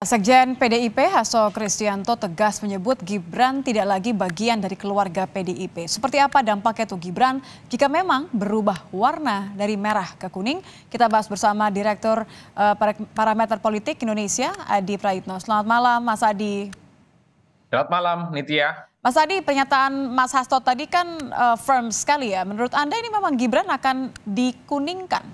Sekjen PDIP Hasso Kristianto tegas menyebut Gibran tidak lagi bagian dari keluarga PDIP. Seperti apa dampaknya tuh Gibran jika memang berubah warna dari merah ke kuning? Kita bahas bersama Direktur eh, Parameter Politik Indonesia Adi Praitno. Selamat malam Mas Adi. Selamat malam Nitya. Mas Adi, pernyataan Mas Hasto tadi kan uh, firm sekali ya. Menurut Anda ini memang Gibran akan dikuningkan?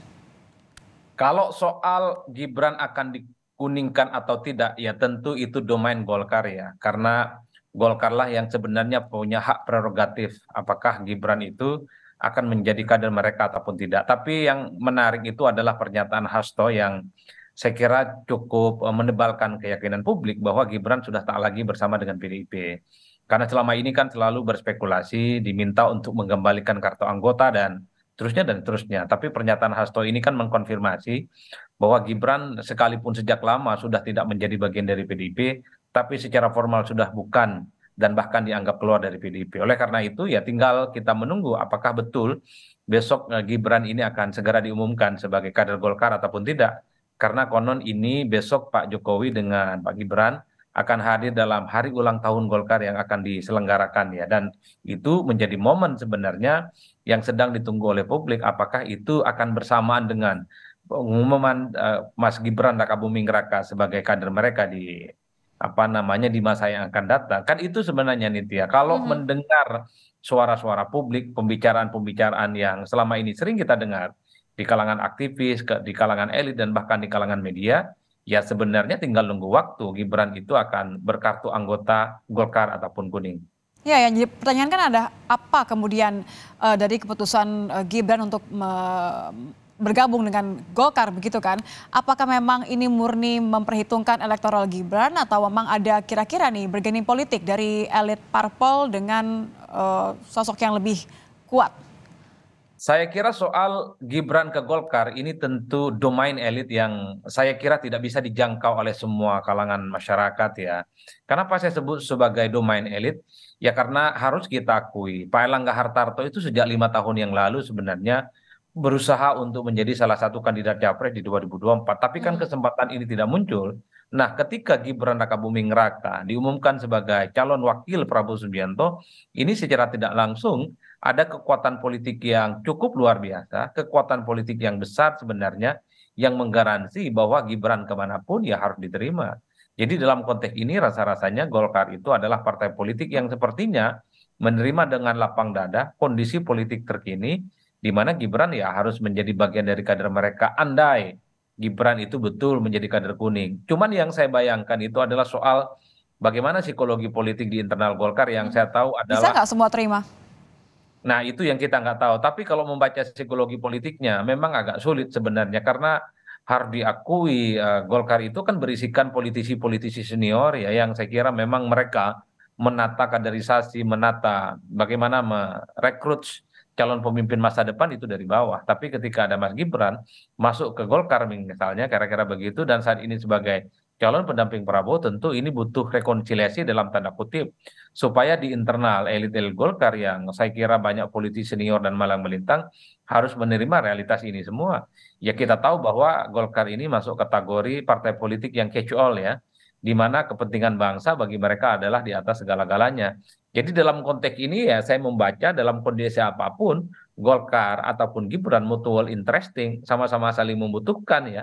Kalau soal Gibran akan dikuningkan? Kuningkan atau tidak ya tentu itu domain Golkar ya karena Golkar lah yang sebenarnya punya hak prerogatif apakah Gibran itu akan menjadi kader mereka ataupun tidak. Tapi yang menarik itu adalah pernyataan Hasto yang saya kira cukup eh, menebalkan keyakinan publik bahwa Gibran sudah tak lagi bersama dengan PDIP. Karena selama ini kan selalu berspekulasi diminta untuk mengembalikan kartu anggota dan terusnya dan terusnya. Tapi pernyataan Hasto ini kan mengkonfirmasi bahwa Gibran sekalipun sejak lama sudah tidak menjadi bagian dari PDIP, tapi secara formal sudah bukan dan bahkan dianggap keluar dari PDIP. Oleh karena itu ya tinggal kita menunggu apakah betul besok eh, Gibran ini akan segera diumumkan sebagai kader Golkar ataupun tidak. Karena konon ini besok Pak Jokowi dengan Pak Gibran akan hadir dalam hari ulang tahun Golkar yang akan diselenggarakan ya dan itu menjadi momen sebenarnya yang sedang ditunggu oleh publik apakah itu akan bersamaan dengan pengumuman eh, Mas Gibran raka buming raka sebagai kader mereka di apa namanya di masa yang akan datang kan itu sebenarnya Nitya kalau mm -hmm. mendengar suara-suara publik pembicaraan-pembicaraan yang selama ini sering kita dengar di kalangan aktivis di kalangan elit dan bahkan di kalangan media ya sebenarnya tinggal nunggu waktu Gibran itu akan berkartu anggota Golkar ataupun kuning Ya, yang jadi pertanyaan kan ada apa kemudian uh, dari keputusan uh, Gibran untuk me bergabung dengan Golkar begitu kan? Apakah memang ini murni memperhitungkan elektoral Gibran atau memang ada kira-kira nih bergening politik dari elit parpol dengan uh, sosok yang lebih kuat? saya kira soal Gibran ke Golkar ini tentu domain elit yang saya kira tidak bisa dijangkau oleh semua kalangan masyarakat ya. Kenapa saya sebut sebagai domain elit? Ya karena harus kita akui Pak Erlangga Hartarto itu sejak lima tahun yang lalu sebenarnya berusaha untuk menjadi salah satu kandidat capres di 2024. Tapi kan hmm. kesempatan ini tidak muncul Nah, ketika Gibran Raka Buming Raka diumumkan sebagai calon wakil Prabowo Subianto, ini secara tidak langsung ada kekuatan politik yang cukup luar biasa, kekuatan politik yang besar sebenarnya yang menggaransi bahwa Gibran kemanapun ya harus diterima. Jadi dalam konteks ini rasa-rasanya Golkar itu adalah partai politik yang sepertinya menerima dengan lapang dada kondisi politik terkini di mana Gibran ya harus menjadi bagian dari kader mereka andai Gibran itu betul menjadi kader kuning. Cuman yang saya bayangkan itu adalah soal bagaimana psikologi politik di internal Golkar yang hmm. saya tahu adalah bisa nggak semua terima? Nah itu yang kita nggak tahu. Tapi kalau membaca psikologi politiknya memang agak sulit sebenarnya karena harus diakui uh, Golkar itu kan berisikan politisi-politisi senior ya yang saya kira memang mereka menata kaderisasi, menata bagaimana merekrut calon pemimpin masa depan itu dari bawah tapi ketika ada mas gibran masuk ke golkar misalnya kira kira begitu dan saat ini sebagai calon pendamping prabowo tentu ini butuh rekonsiliasi dalam tanda kutip supaya di internal elit elit golkar yang saya kira banyak politisi senior dan malang melintang harus menerima realitas ini semua ya kita tahu bahwa golkar ini masuk kategori partai politik yang catch all ya di mana kepentingan bangsa bagi mereka adalah di atas segala-galanya. Jadi dalam konteks ini ya saya membaca dalam kondisi apapun Golkar ataupun Gibran mutual interesting sama-sama saling membutuhkan ya.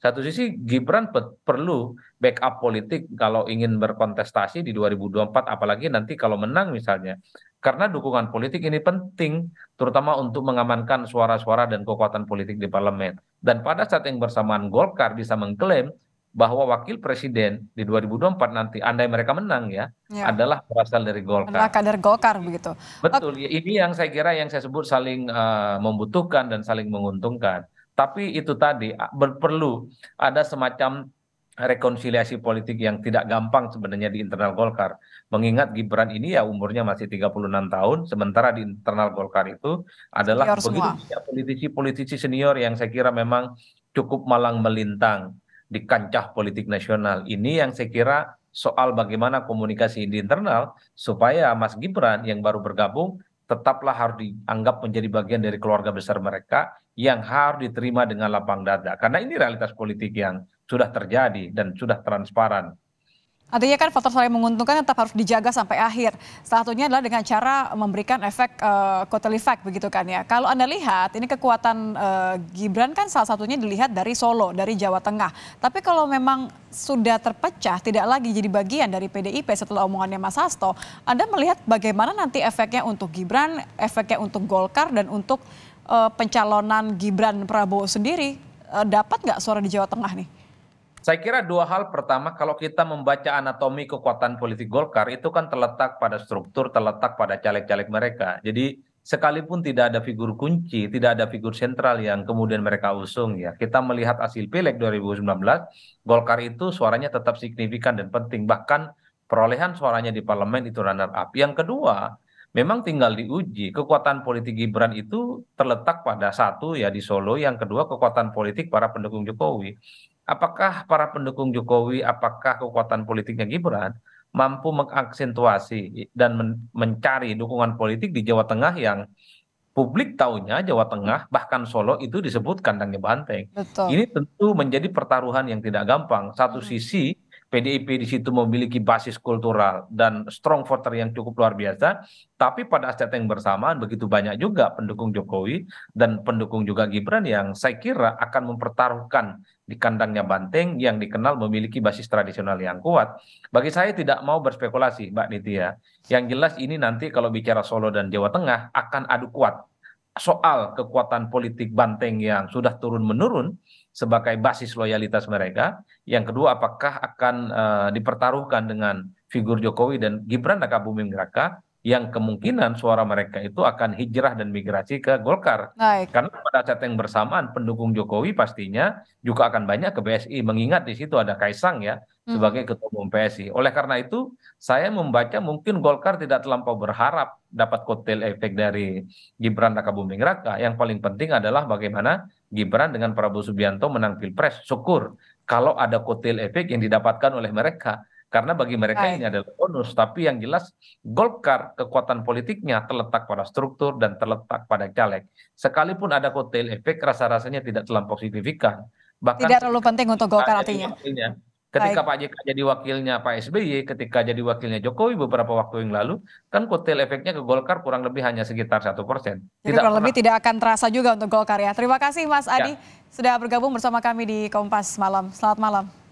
Satu sisi Gibran perlu backup politik kalau ingin berkontestasi di 2024 apalagi nanti kalau menang misalnya. Karena dukungan politik ini penting terutama untuk mengamankan suara-suara dan kekuatan politik di parlemen. Dan pada saat yang bersamaan Golkar bisa mengklaim bahwa wakil presiden di 2024 nanti andai mereka menang ya, ya. adalah berasal dari Golkar. Adalah kader Golkar begitu. Betul, ya, ini yang saya kira yang saya sebut saling uh, membutuhkan dan saling menguntungkan. Tapi itu tadi perlu ada semacam rekonsiliasi politik yang tidak gampang sebenarnya di internal Golkar. Mengingat Gibran ini ya umurnya masih 36 tahun, sementara di internal Golkar itu adalah begitu politisi-politisi senior yang saya kira memang cukup malang melintang di kancah politik nasional ini yang saya kira soal bagaimana komunikasi di internal supaya Mas Gibran yang baru bergabung tetaplah harus dianggap menjadi bagian dari keluarga besar mereka yang harus diterima dengan lapang dada karena ini realitas politik yang sudah terjadi dan sudah transparan Artinya kan faktor saling menguntungkan tetap harus dijaga sampai akhir. Salah satunya adalah dengan cara memberikan efek uh, eh, kotel efek begitu kan ya. Kalau Anda lihat ini kekuatan uh, Gibran kan salah satunya dilihat dari Solo, dari Jawa Tengah. Tapi kalau memang sudah terpecah, tidak lagi jadi bagian dari PDIP setelah omongannya Mas Hasto, Anda melihat bagaimana nanti efeknya untuk Gibran, efeknya untuk Golkar dan untuk uh, pencalonan Gibran Prabowo sendiri uh, dapat nggak suara di Jawa Tengah nih? Saya kira dua hal pertama kalau kita membaca anatomi kekuatan politik Golkar itu kan terletak pada struktur, terletak pada caleg-caleg mereka. Jadi sekalipun tidak ada figur kunci, tidak ada figur sentral yang kemudian mereka usung ya. Kita melihat hasil Pileg 2019, Golkar itu suaranya tetap signifikan dan penting bahkan perolehan suaranya di parlemen itu runner up. Yang kedua, memang tinggal diuji kekuatan politik Gibran itu terletak pada satu ya di Solo, yang kedua kekuatan politik para pendukung Jokowi apakah para pendukung jokowi apakah kekuatan politiknya gibran mampu mengaksentuasi dan mencari dukungan politik di jawa tengah yang publik tahunya Jawa Tengah bahkan Solo itu disebut kandangnya banteng. Betul. Ini tentu menjadi pertaruhan yang tidak gampang. Satu hmm. sisi pdip di situ memiliki basis kultural dan strong voter yang cukup luar biasa tapi pada saat yang bersamaan begitu banyak juga pendukung jokowi dan pendukung juga gibran yang saya kira akan mempertaruhkan di kandangnya banteng yang dikenal memiliki basis tradisional yang kuat bagi saya tidak mau berspekulasi mbak Nitya yang jelas ini nanti kalau bicara Solo dan Jawa Tengah akan adu kuat soal kekuatan politik banteng yang sudah turun menurun sebagai basis loyalitas mereka yang kedua apakah akan eh, dipertaruhkan dengan figur jokowi dan gibran raka buming raka yang kemungkinan suara mereka itu akan hijrah dan migrasi ke Golkar. Baik. Karena pada saat yang bersamaan pendukung Jokowi pastinya juga akan banyak ke PSI mengingat di situ ada Kaisang ya hmm. sebagai ketua umum PSI. Oleh karena itu saya membaca mungkin Golkar tidak terlampau berharap dapat kotel efek dari Gibran Raka Buming Raka. Yang paling penting adalah bagaimana Gibran dengan Prabowo Subianto menang Pilpres. Syukur kalau ada kotel efek yang didapatkan oleh mereka karena bagi mereka ini adalah bonus tapi yang jelas Golkar kekuatan politiknya terletak pada struktur dan terletak pada caleg sekalipun ada kotel efek rasa-rasanya tidak terlampau signifikan bahkan tidak terlalu penting untuk Golkar artinya wakilnya, ketika Baik. Pak JK jadi wakilnya Pak SBY ketika jadi wakilnya Jokowi beberapa waktu yang lalu kan kotel efeknya ke Golkar kurang lebih hanya sekitar satu persen jadi tidak kurang lebih tidak akan terasa juga untuk Golkar ya terima kasih Mas ya. Adi ya. sudah bergabung bersama kami di Kompas malam selamat malam